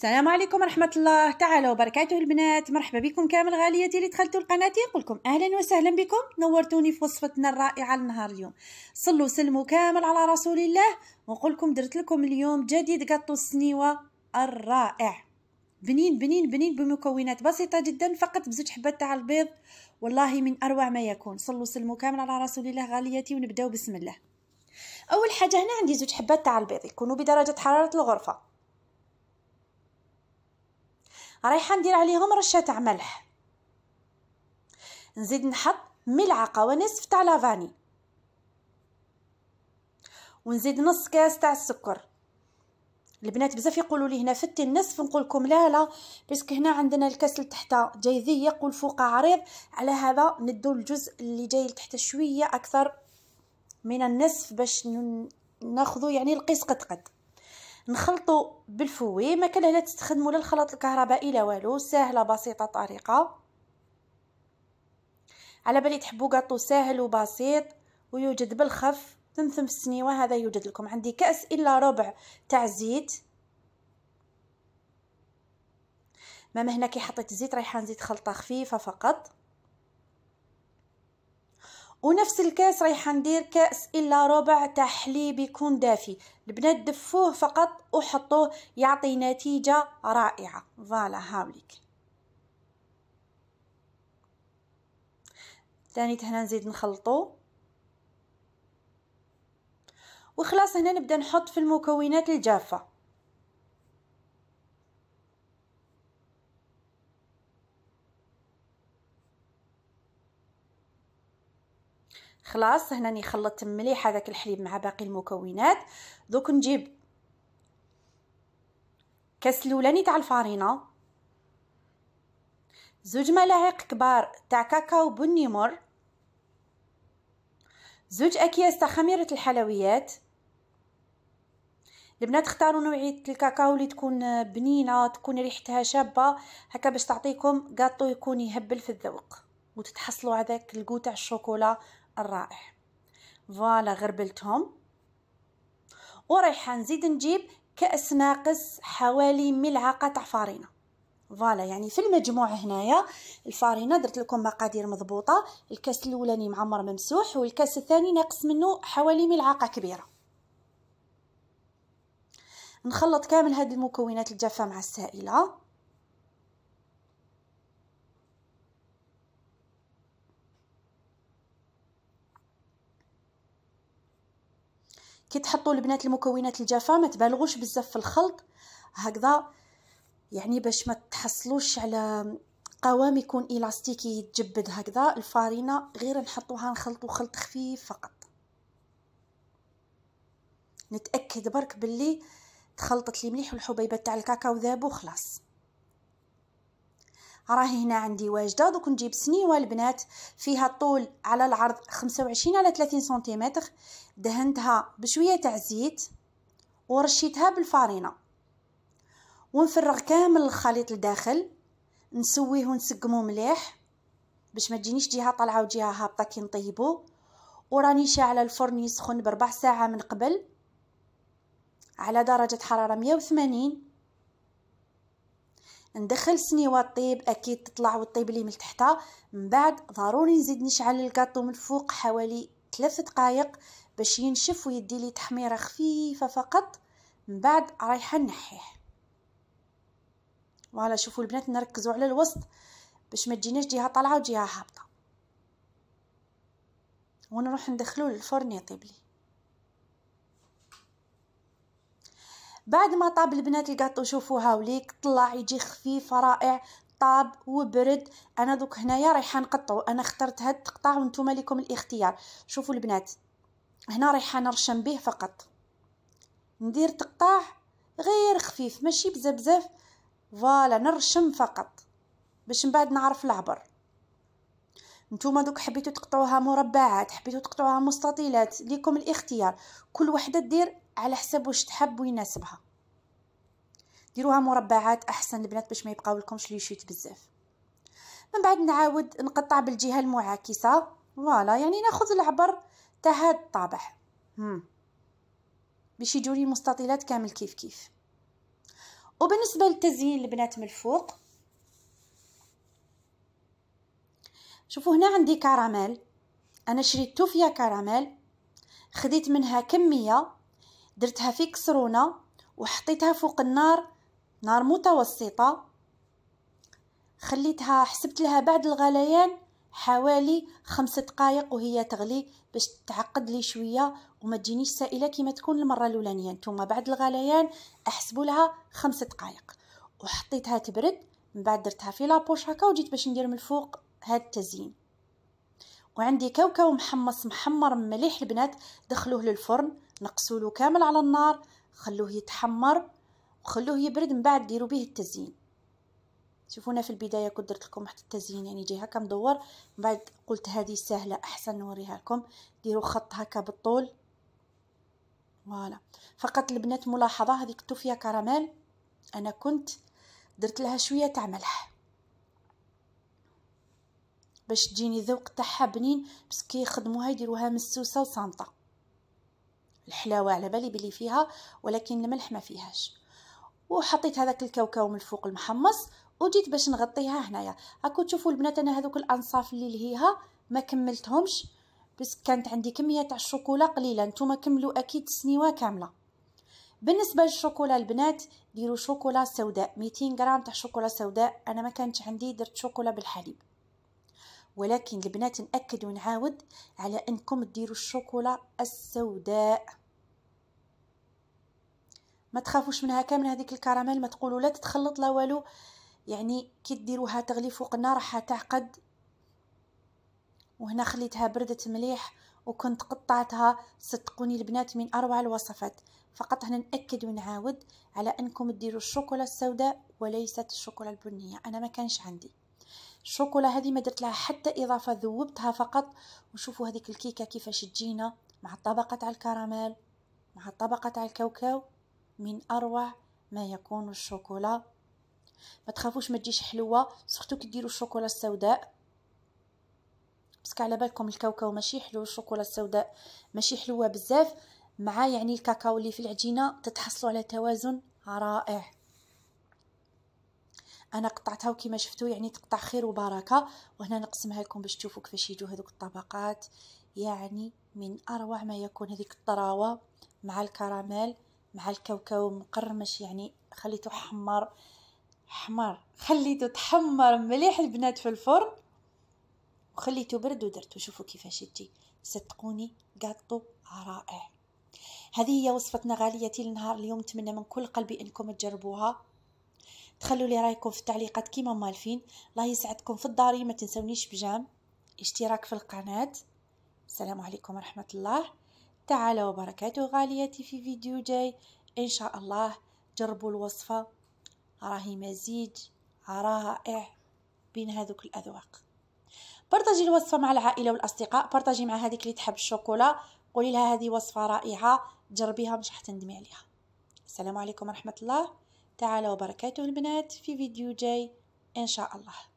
السلام عليكم ورحمة الله تعالى وبركاته البنات مرحبا بكم كامل غالياتي اللي دخلتوا لقناتي نقولكم أهلا وسهلا بكم نورتوني في وصفتنا الرائعة لنهار اليوم صلوا سلموا كامل على رسول الله ونقولكم درت لكم اليوم جديد قطو السنيوة الرائع بنين بنين بنين بمكونات بسيطة جدا فقط بزوج حبات تاع البيض والله من أروع ما يكون صلوا سلموا كامل على رسول الله غالياتي ونبداو بسم الله أول حاجة هنا عندي زوج حبات تاع البيض يكونوا بدرجة حرارة الغرفة رايحه ندير عليهم رشه تاع ملح نزيد نحط ملعقه ونصف تاع لافاني ونزيد نص كاس تاع السكر البنات بزاف يقولوا لي هنا فتي النصف نقول لكم لا لا باسكو هنا عندنا الكاس لتحت جاي ضيق والفوق عريض على هذا ندو الجزء اللي جاي لتحت شويه اكثر من النصف باش ناخذوا يعني القيس قد قد نخلطوا بالفوي ما كان لا تستخدموا لا الخلاط الكهربائي لا والو سهله بسيطه طريقه على بالي تحبوا كاطو ساهل وبسيط ويوجد بالخف ثمثم السنيوه هذا يوجد لكم عندي كاس الا ربع تاع زيت ماما هنا كي حطيت الزيت رايحه نزيد خلطه خفيفه فقط ونفس الكاس رايحه ندير كاس الا ربع تاع حليب يكون دافي البنات دفوه فقط وحطوه يعطي نتيجه رائعه فوالا هاوليك ثاني هنا نزيد نخلطو وخلاص هنا نبدا نحط في المكونات الجافه خلاص هناني خلطت مليح هذاك الحليب مع باقي المكونات دوك نجيب كاس الاولاني تاع الفارينه زوج ملاعق كبار تاع كاكاو بني مر زوج اكياس تاع خميره الحلويات البنات اختاروا نوعيه الكاكاو اللي تكون بنينه تكون ريحتها شابه هكا باش تعطيكم كاطو يكون يهبل في الذوق وتتحصلوا على ذاك الكو تاع الشوكولا الرائح فوالا غربلتهم وريحة نزيد نجيب كأس ناقص حوالي ملعقة تاع فارينة فوالا يعني في المجموع هنايا الفارينة درت لكم مقادير مضبوطة الكاس الأولاني معمر ممسوح والكاس الثاني ناقص منه حوالي ملعقة كبيرة نخلط كامل هاد المكونات الجافة مع السائلة كي تحطوا البنات المكونات الجافه ما تبالغوش بزاف في الخلط هكذا يعني باش ما تحصلوش على قوام يكون الاستيكي يتجبد هكذا الفارينه غير نحطوها نخلطو خلط خفيف فقط نتاكد برك باللي تخلطت لي مليح والحبيبات تاع الكاكاو ذابو خلاص راهي هنا عندي واجده دوك نجيب سنيوه البنات فيها الطول على العرض 25 على 30 سنتيمتر دهنتها بشويه تاع الزيت ورشيتها بالفارينه ونفرغ كامل الخليط لداخل نسويه ونسقمو مليح باش ما تجينيش جهه طالعه وجهه هابطه كي نطيبو وراني على الفرن يسخن بربع ساعه من قبل على درجه حراره 180 ندخل سنيوه طيب اكيد تطلع وطيب لي من تحتها من بعد ضروري نزيد نشعل الكاطو من الفوق حوالي ثلاث دقائق باش ينشف ويدي لي تحميره خفيفه فقط من بعد رايحه نحيه فوالا شوفوا البنات نركزوا على الوسط باش ما تجيناش جهه طالعه وجهه هابطه ونروح ندخلو للفرن يطيب لي بعد ما طاب البنات الكاطو شوفوها وليك طلع يجي خفيف رائع طاب وبرد انا دوك هنايا رايحه نقطعو انا اخترت هاد التقطاع وانتم لكم الاختيار شوفوا البنات هنا رايحه نرشم به فقط ندير تقطاع غير خفيف ماشي بزاف بزاف فوالا نرشم فقط باش من بعد نعرف العبر نتوما دوك حبيتو تقطعوها مربعات حبيتو تقطعوها مستطيلات ليكم الاختيار كل وحده دير على حسب واش تحب ويناسبها ديروها مربعات احسن البنات باش ما يبقاو لكمش لي شيت بزاف من بعد نعاود نقطع بالجهه المعاكسه فوالا يعني ناخذ العبر تاع هاد الطابع باش يجوني مستطيلات كامل كيف كيف وبالنسبه للتزيين البنات من الفوق شوفوا هنا عندي كراميل انا شريت توفيا كراميل خديت منها كميه درتها في كسرونه وحطيتها فوق النار نار متوسطه خليتها حسبت لها بعد الغليان حوالي خمسة دقائق وهي تغلي باش تعقد لي شويه وما تجينيش سائله كما تكون المره الاولانيه نتوما بعد الغليان احسبوا لها خمسة دقائق وحطيتها تبرد من بعد درتها في لابوش هكا وجيت باش ندير من الفوق هاد التزيين وعندي كاوكاو محمص محمر مليح البنات دخلوه للفرن نقصولو كامل على النار خلوه يتحمر وخلوه يبرد من بعد ديروا به التزيين شوفونا في البدايه كنت درت لكم واحد التزيين يعني جاي هكا مدور من بعد قلت هذه سهله احسن نوريها لكم ديروا خط هكا بالطول فوالا فقط البنات ملاحظه هذيك التوفيه كراميل انا كنت درت لها شويه تاع ملح باش تجيني ذوق تاعها بنين بس كي يخدموها يديروها مسوسه وسامطه الحلاوه على بالي بلي فيها ولكن الملح ما فيهاش وحطيت هذاك الكاوكاو من فوق المحمص وجيت باش نغطيها هنايا راكم تشوفوا البنات انا هذوك الانصاف اللي لهيها ما كملتهمش بس كانت عندي كميه تاع الشوكولا قليله نتوما كملوا اكيد السنيوه كامله بالنسبه للشوكولا البنات ديروا شوكولا سوداء 200 غرام تاع شوكولا سوداء انا ما كانت عندي درت شوكولا بالحليب ولكن البنات ناكد ونعاود على انكم ديروا الشوكولا السوداء ما تخافوش منها كامل هذيك الكراميل ما تقولوا لا تتخلط لا والو يعني كي ديروها تغلي فوق النار تعقد وهنا خليتها بردت مليح وكنت قطعتها صدقوني البنات من اروع الوصفات فقط هنا ناكد ونعاود على انكم ديروا الشوكولا السوداء وليست الشوكولا البنيه انا ما كانش عندي الشوكولا هذه ما درت لها حتى اضافه ذوبتها فقط وشوفوا هذيك الكيكه كيفاش تجينا مع الطبقه تاع الكراميل مع الطبقه تاع الكاوكاو من اروع ما يكون الشوكولا ما تخافوش ما تجيش حلوه سورتو كي ديروا الشوكولا السوداء بس على بالكم الكاوكاو ماشي حلو الشوكولا السوداء ماشي حلوه بزاف مع يعني الكاكاو اللي في العجينه تتحصلوا على توازن رائع انا قطعتها وكما شفتوا يعني تقطع خير وبركه وهنا نقسمها لكم باش تشوفوا كيفاش يجوا هذوك الطبقات يعني من اروع ما يكون هذيك الطراوه مع الكراميل مع الكاوكاو مقرمش يعني خليته حمر حمر خليته تحمر مليح البنات في الفرن وخليته برد ودرتو شوفوا كيفاش يجي صدقوني قاطو رائع هذه هي وصفتنا غاليتي لنهار اليوم نتمنى من كل قلبي انكم تجربوها تخلوا لي رايكم في التعليقات كيما مالفين الله يسعدكم في الدار ما تنسونيش بجام اشتراك في القناه السلام عليكم ورحمه الله تعالى وبركاته غاليتي في فيديو جاي إن شاء الله جربوا الوصفة راهي مزيج رائع بين هذوك الأذواق بارطاجي الوصفة مع العائلة والأصدقاء بارطاجي مع هذيك اللي تحب الشوكولا قولي لها هذه وصفة رائعة جربيها مش راح تندمي عليها السلام عليكم ورحمة الله تعالى وبركاته البنات في فيديو جاي إن شاء الله